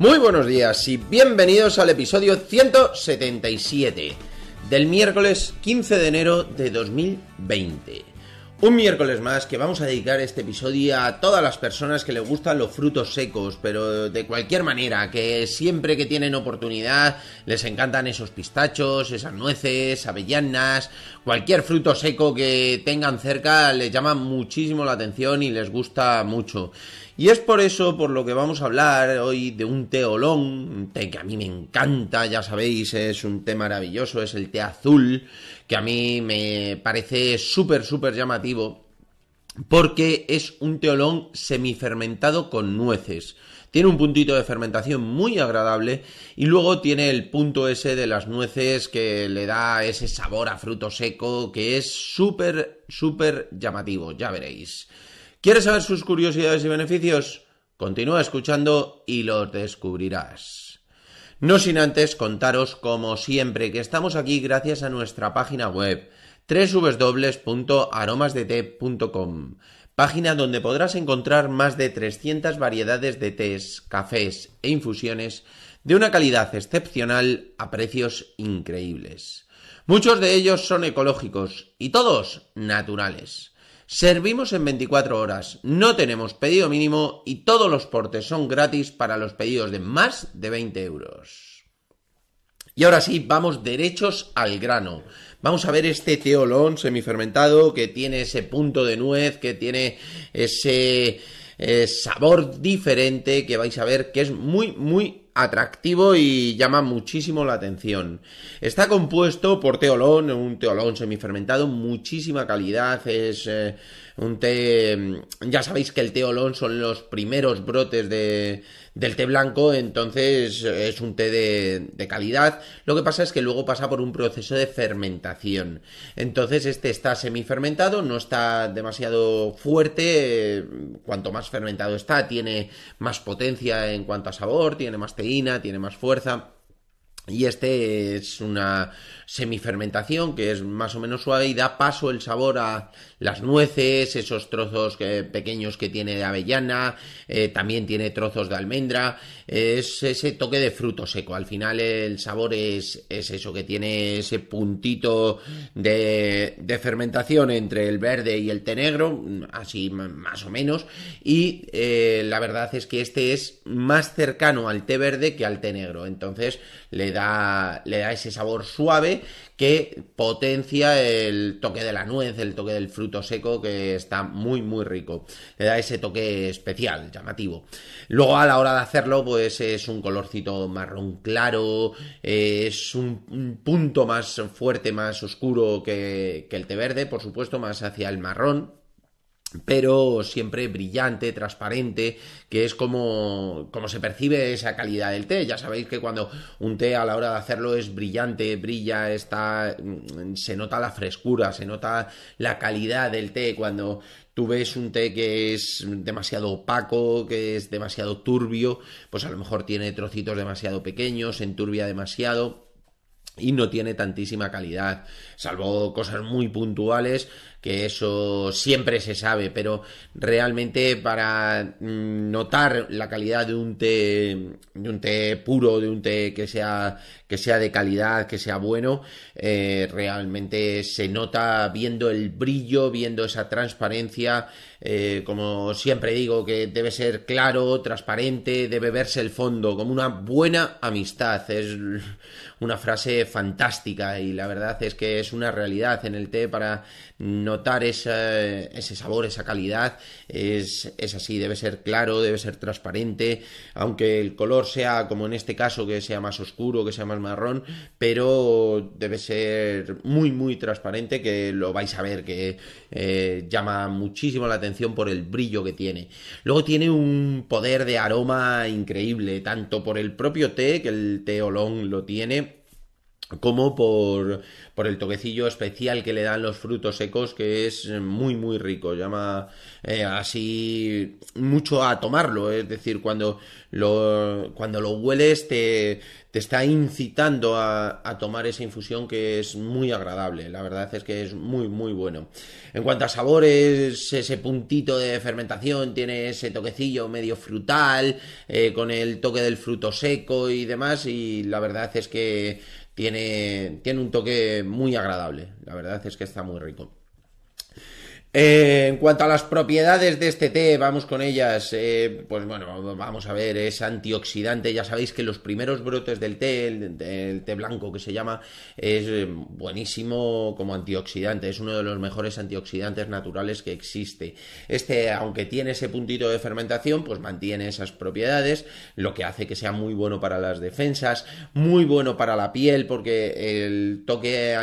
Muy buenos días y bienvenidos al episodio 177 del miércoles 15 de enero de 2020. Un miércoles más que vamos a dedicar este episodio a todas las personas que les gustan los frutos secos, pero de cualquier manera, que siempre que tienen oportunidad les encantan esos pistachos, esas nueces, avellanas, cualquier fruto seco que tengan cerca les llama muchísimo la atención y les gusta mucho. Y es por eso por lo que vamos a hablar hoy de un té olón, un té que a mí me encanta, ya sabéis, es un té maravilloso, es el té azul, que a mí me parece súper, súper llamativo, porque es un teolón olón semifermentado con nueces. Tiene un puntito de fermentación muy agradable y luego tiene el punto ese de las nueces que le da ese sabor a fruto seco que es súper, súper llamativo, ya veréis. ¿Quieres saber sus curiosidades y beneficios? Continúa escuchando y los descubrirás. No sin antes contaros, como siempre, que estamos aquí gracias a nuestra página web www.aromasdete.com, página donde podrás encontrar más de 300 variedades de tés, cafés e infusiones de una calidad excepcional a precios increíbles. Muchos de ellos son ecológicos y todos naturales. Servimos en 24 horas, no tenemos pedido mínimo y todos los portes son gratis para los pedidos de más de 20 euros. Y ahora sí, vamos derechos al grano. Vamos a ver este teolón semifermentado que tiene ese punto de nuez, que tiene ese eh, sabor diferente que vais a ver que es muy, muy atractivo y llama muchísimo la atención. Está compuesto por teolón, un teolón semifermentado, muchísima calidad, es eh, un té... Mm, ya sabéis que el teolón son los primeros brotes de, del té blanco, entonces eh, es un té de, calidad. Lo que pasa es que luego pasa por un proceso de fermentación. Entonces este está semifermentado, no está demasiado fuerte, eh, cuanto más fermentado está, tiene más potencia en cuanto a sabor, tiene más teína, tiene más fuerza. Y este es una semifermentación que es más o menos suave y da paso el sabor a las nueces, esos trozos pequeños que tiene de avellana, eh, también tiene trozos de almendra, es ese toque de fruto seco. Al final el sabor es, es eso que tiene ese puntito de, fermentación entre el verde y el té negro, así más o menos. Y eh, la verdad es que este es más cercano al té verde que al té negro, entonces le da le da ese sabor suave que potencia el toque de la nuez, el toque del fruto seco que está muy muy rico. Le da ese toque especial, llamativo. Luego a la hora de hacerlo pues es un colorcito marrón claro, eh, es un, punto más fuerte, más oscuro que, que el té verde, por supuesto, más hacia el marrón pero siempre brillante, transparente, que es como, se percibe esa calidad del té. Ya sabéis que cuando un té a la hora de hacerlo es brillante, brilla, está, mm, se nota la frescura, se nota la calidad del té. Cuando tú ves un té que es demasiado opaco, que es demasiado turbio, pues a lo mejor tiene trocitos demasiado pequeños, enturbia demasiado y no tiene tantísima calidad, salvo cosas muy puntuales, que eso siempre se sabe, pero realmente para mm, notar la calidad de un té, de un té puro, de un té que sea, que sea de calidad, que sea bueno, eh, realmente se nota viendo el brillo, viendo esa transparencia, eh, como siempre digo, que debe ser claro, transparente, debe verse el fondo, como una buena amistad. Es una frase fantástica y la verdad es que es una realidad en el té para notar ese sabor, esa calidad. Es, así, debe ser claro, debe ser transparente, aunque el color sea como en este caso, que sea más oscuro, que sea más marrón, pero debe ser muy, muy transparente, que lo vais a ver, que eh, llama muchísimo la atención por el brillo que tiene. Luego tiene un poder de aroma increíble, tanto por el propio té, que el té olón lo tiene, como por, por el toquecillo especial que le dan los frutos secos, que es muy, muy rico. Llama eh, así mucho a tomarlo. Es decir, cuando lo, cuando lo hueles te, te está incitando a, tomar esa infusión que es muy agradable. La verdad es que es muy, muy bueno. En cuanto a sabores, ese puntito de fermentación tiene ese toquecillo medio frutal, eh, con el toque del fruto seco y demás. Y la verdad es que tiene, tiene un toque muy agradable. La verdad es que está muy rico. Eh, en cuanto a las propiedades de este té, vamos con ellas. Eh, pues bueno, vamos a ver, es antioxidante. Ya sabéis que los primeros brotes del té, el, el, té blanco que se llama, es eh, buenísimo como antioxidante. Es uno de los mejores antioxidantes naturales que existe. Este, aunque tiene ese puntito de fermentación, pues mantiene esas propiedades, lo que hace que sea muy bueno para las defensas, muy bueno para la piel, porque el toque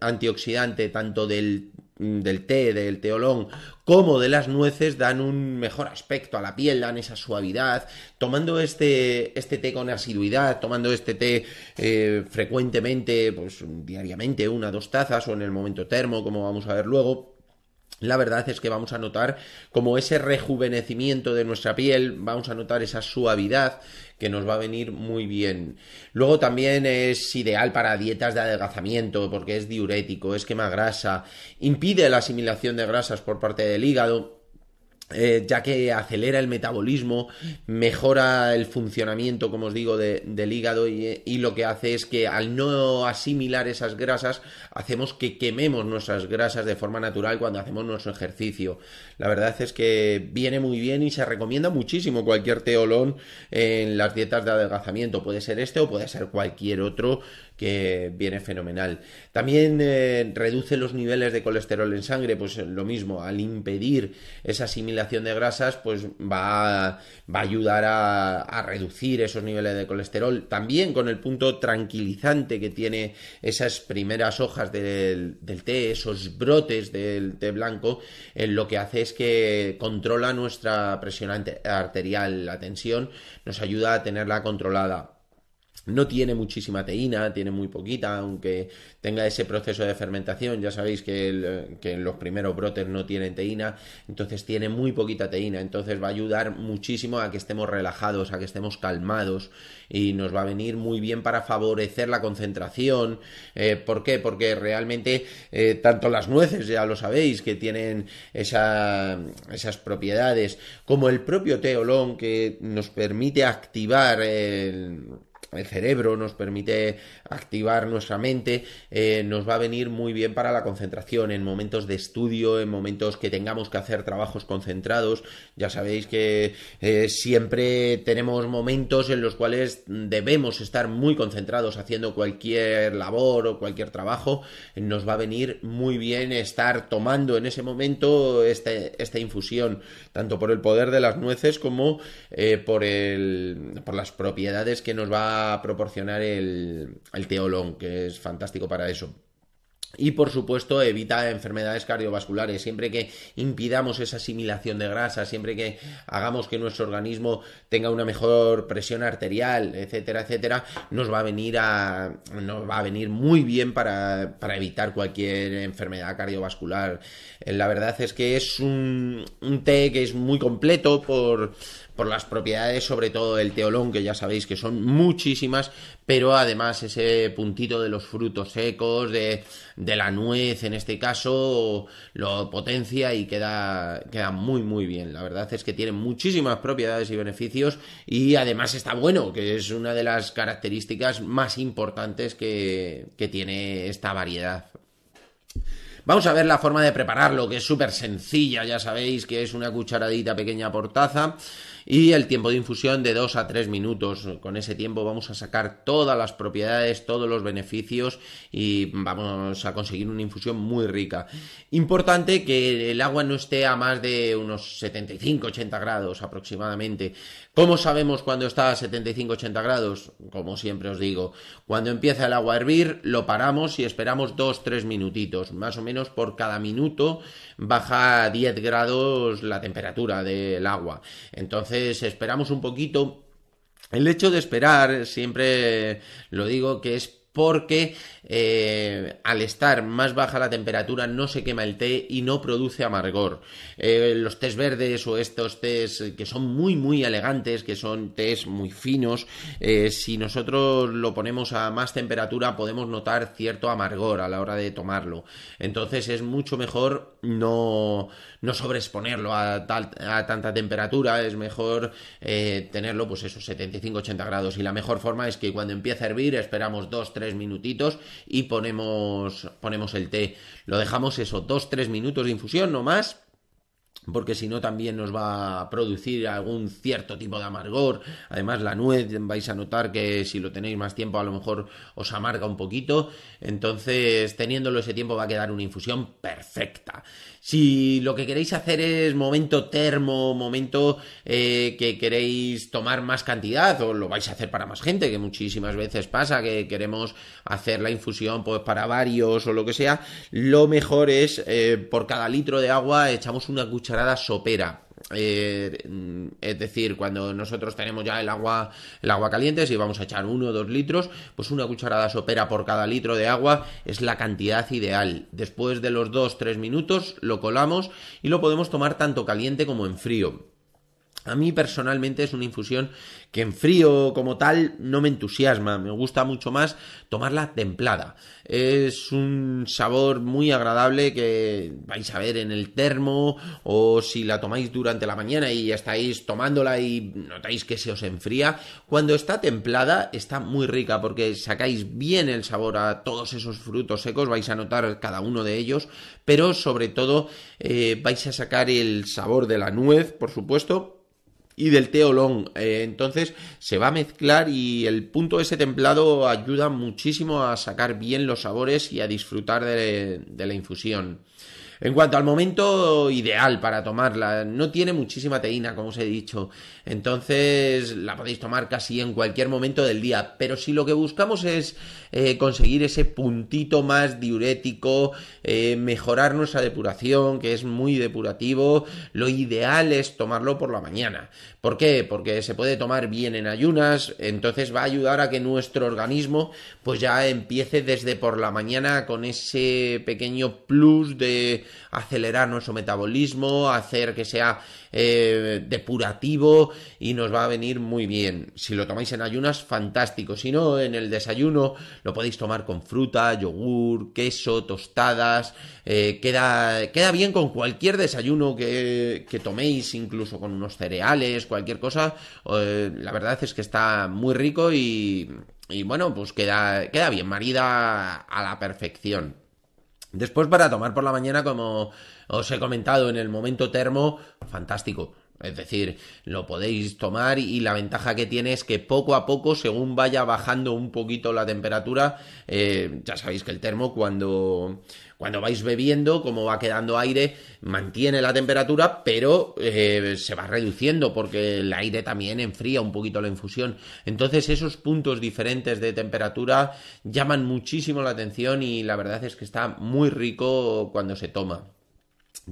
antioxidante tanto del Mm, del té, del teolón, como de las nueces dan un mejor aspecto a la piel, dan esa suavidad. Tomando este, este té con asiduidad, tomando este té eh, frecuentemente, pues diariamente, una, dos tazas o en el momento termo, como vamos a ver luego, la verdad es que vamos a notar como ese rejuvenecimiento de nuestra piel, vamos a notar esa suavidad que nos va a venir muy bien. Luego también es ideal para dietas de adelgazamiento porque es diurético, es quema grasa, impide la asimilación de grasas por parte del hígado eh, ya que acelera el metabolismo, mejora el funcionamiento, como os digo, del hígado y, lo que hace es que al no asimilar esas grasas, hacemos que quememos nuestras grasas de forma natural cuando hacemos nuestro ejercicio. La verdad es que viene muy bien y se recomienda muchísimo cualquier teolón en las dietas de adelgazamiento. Puede ser este o puede ser cualquier otro que viene fenomenal. También eh, reduce los niveles de colesterol en sangre, pues lo mismo, al impedir esa asimilación de grasas, pues va a, ayudar a, reducir esos niveles de colesterol. También con el punto tranquilizante que tiene esas primeras hojas del, té, esos brotes del té blanco, eh, lo que hace es que controla nuestra presión arterial, la tensión, nos ayuda a tenerla controlada. No tiene muchísima teína, tiene muy poquita, aunque tenga ese proceso de fermentación. Ya sabéis que, en los primeros brotes no tienen teína, entonces tiene muy poquita teína. Entonces va a ayudar muchísimo a que estemos relajados, a que estemos calmados y nos va a venir muy bien para favorecer la concentración. Eh, ¿Por qué? Porque realmente eh, tanto las nueces, ya lo sabéis, que tienen esas propiedades, como el propio teolón que nos permite activar el el cerebro, nos permite activar nuestra mente, eh, nos va a venir muy bien para la concentración en momentos de estudio, en momentos que tengamos que hacer trabajos concentrados. Ya sabéis que eh, siempre tenemos momentos en los cuales debemos estar muy concentrados haciendo cualquier labor o cualquier trabajo. Nos va a venir muy bien estar tomando en ese momento este, esta infusión, tanto por el poder de las nueces como eh, por, por las propiedades que nos va a proporcionar el, teolón, que es fantástico para eso. Y por supuesto evita enfermedades cardiovasculares. Siempre que impidamos esa asimilación de grasa, siempre que hagamos que nuestro organismo tenga una mejor presión arterial, etcétera, etcétera, nos va a venir a. nos va a venir muy bien para, para evitar cualquier enfermedad cardiovascular. La verdad es que es un té que es muy completo por por las propiedades, sobre todo del teolón, que ya sabéis que son muchísimas, pero además ese puntito de los frutos secos, de, la nuez en este caso, lo potencia y queda, queda muy, muy bien. La verdad es que tiene muchísimas propiedades y beneficios y además está bueno, que es una de las características más importantes que, que tiene esta variedad. Vamos a ver la forma de prepararlo, que es súper sencilla, ya sabéis que es una cucharadita pequeña por taza y el tiempo de infusión de 2 a 3 minutos. Con ese tiempo vamos a sacar todas las propiedades, todos los beneficios y vamos a conseguir una infusión muy rica. Importante que el agua no esté a más de unos 75-80 grados aproximadamente. ¿Cómo sabemos cuando está a 75-80 grados? Como siempre os digo, cuando empieza el agua a hervir, lo paramos y esperamos 2-3 minutitos. Más o menos por cada minuto baja 10 grados la temperatura del agua. Entonces, esperamos un poquito. El hecho de esperar, siempre lo digo, que es porque eh, al estar más baja la temperatura no se quema el té y no produce amargor. Eh, los tés verdes o estos tés que son muy muy elegantes, que son tés muy finos, eh, si nosotros lo ponemos a más temperatura podemos notar cierto amargor a la hora de tomarlo. Entonces es mucho mejor no, no sobreexponerlo a, a tanta temperatura, es mejor tenerlo pues esos 75-80 grados y la mejor forma es que cuando empiece a hervir esperamos 2-3 minutitos y ponemos, ponemos el té. Lo dejamos eso, 2-3 minutos de infusión, no más porque si no también nos va a producir algún cierto tipo de amargor. Además, la nuez vais a notar que si lo tenéis más tiempo a lo mejor os amarga un poquito. Entonces, teniéndolo ese tiempo va a quedar una infusión perfecta. Si lo que queréis hacer es momento termo, momento eh, que queréis tomar más cantidad, o lo vais a hacer para más gente, que muchísimas veces pasa que queremos hacer la infusión pues, para varios o lo que sea, lo mejor es eh, por cada litro de agua echamos una cucharadita cucharada sopera. Eh, es decir, cuando nosotros tenemos ya el agua, el agua caliente, si vamos a echar uno o dos litros, pues una cucharada sopera por cada litro de agua es la cantidad ideal. Después de los 2 tres minutos lo colamos y lo podemos tomar tanto caliente como en frío. A mí personalmente es una infusión que en frío como tal no me entusiasma, me gusta mucho más tomarla templada. Es un sabor muy agradable que vais a ver en el termo o si la tomáis durante la mañana y estáis tomándola y notáis que se os enfría. Cuando está templada está muy rica porque sacáis bien el sabor a todos esos frutos secos, vais a notar cada uno de ellos, pero sobre todo eh, vais a sacar el sabor de la nuez, por supuesto y del teolón. Eh, entonces se va a mezclar y el punto ese templado ayuda muchísimo a sacar bien los sabores y a disfrutar de la infusión. En cuanto al momento ideal para tomarla, no tiene muchísima teína, como os he dicho, entonces la podéis tomar casi en cualquier momento del día, pero si lo que buscamos es eh, conseguir ese puntito más diurético, eh, mejorar nuestra depuración, que es muy depurativo, lo ideal es tomarlo por la mañana. ¿Por qué? Porque se puede tomar bien en ayunas, entonces va a ayudar a que nuestro organismo pues ya empiece desde por la mañana con ese pequeño plus de acelerar nuestro metabolismo, hacer que sea eh, depurativo y nos va a venir muy bien. Si lo tomáis en ayunas, fantástico. Si no, en el desayuno lo podéis tomar con fruta, yogur, queso, tostadas. Eh, queda, bien con cualquier desayuno que, toméis, incluso con unos cereales, cualquier cosa. Eh, la verdad es que está muy rico y, bueno, pues queda bien, marida a la perfección. Después para tomar por la mañana, como os he comentado en el momento termo, fantástico. Es decir, lo podéis tomar y la ventaja que tiene es que poco a poco, según vaya bajando un poquito la temperatura, eh, ya sabéis que el termo cuando, cuando vais bebiendo, como va quedando aire, mantiene la temperatura, pero eh, se va reduciendo porque el aire también enfría un poquito la infusión. Entonces esos puntos diferentes de temperatura llaman muchísimo la atención y la verdad es que está muy rico cuando se toma.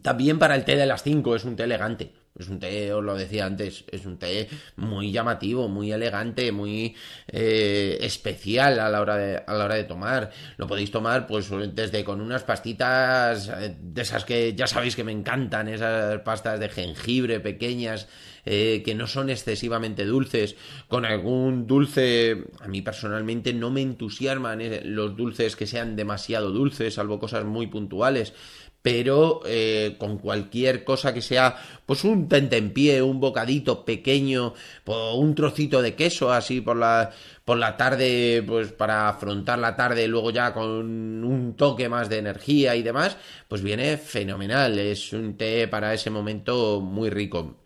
También para el té de las 5 es un té elegante es un té, os lo decía antes, es un té muy llamativo, muy elegante, muy eh, especial a la, hora de, a la hora de tomar. Lo podéis tomar pues desde con unas pastitas eh, de esas que ya sabéis que me encantan, esas pastas de jengibre pequeñas eh, que no son excesivamente dulces, con algún dulce, a mí personalmente no me entusiasman los dulces que sean demasiado dulces, salvo cosas muy puntuales pero eh, con cualquier cosa que sea, pues un tentempié, un bocadito pequeño, un trocito de queso así por la, por la tarde, pues para afrontar la tarde luego ya con un toque más de energía y demás, pues viene fenomenal, es un té para ese momento muy rico.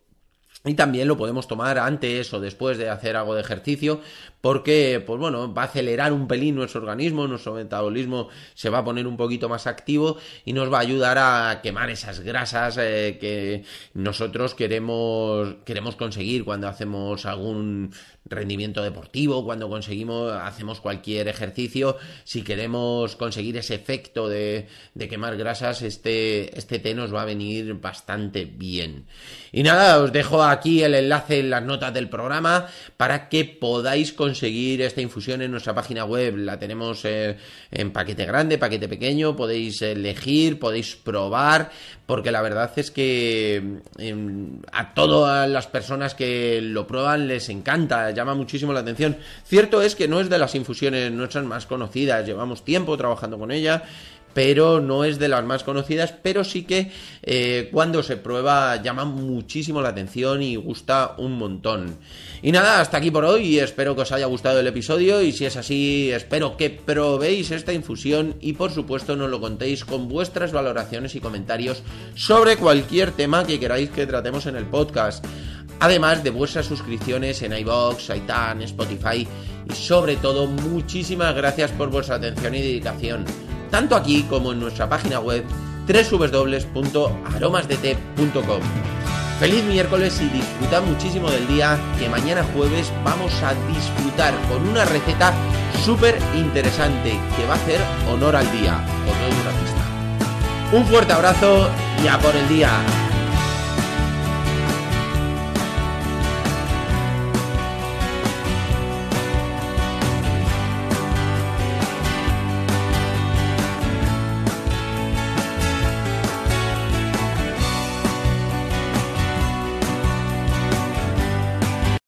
Y también lo podemos tomar antes o después de hacer algo de ejercicio, porque, pues bueno, va a acelerar un pelín nuestro organismo, nuestro metabolismo se va a poner un poquito más activo y nos va a ayudar a quemar esas grasas eh, que nosotros queremos, queremos conseguir cuando hacemos algún rendimiento deportivo, cuando conseguimos, hacemos cualquier ejercicio, si queremos conseguir ese efecto de, quemar grasas, este, este té nos va a venir bastante bien. Y nada, os dejo aquí el enlace en las notas del programa para que podáis conseguir esta infusión en nuestra página web. La tenemos eh, en paquete grande, paquete pequeño, podéis elegir, podéis probar, porque la verdad es que em, a todas las personas que lo prueban les encanta llama muchísimo la atención. Cierto es que no es de las infusiones nuestras más conocidas, llevamos tiempo trabajando con ella pero no es de las más conocidas, pero sí que eh, cuando se prueba llama muchísimo la atención y gusta un montón. Y nada, hasta aquí por hoy, espero que os haya gustado el episodio y si es así, espero que probéis esta infusión y por supuesto nos lo contéis con vuestras valoraciones y comentarios sobre cualquier tema que queráis que tratemos en el podcast. Además de vuestras suscripciones en iBox, iTunes, Spotify y sobre todo muchísimas gracias por vuestra atención y dedicación, tanto aquí como en nuestra página web www.aromasdetep.com. Feliz miércoles y disfrutad muchísimo del día, que mañana jueves vamos a disfrutar con una receta súper interesante que va a hacer honor al día. Os doy una pista. Un fuerte abrazo y a por el día.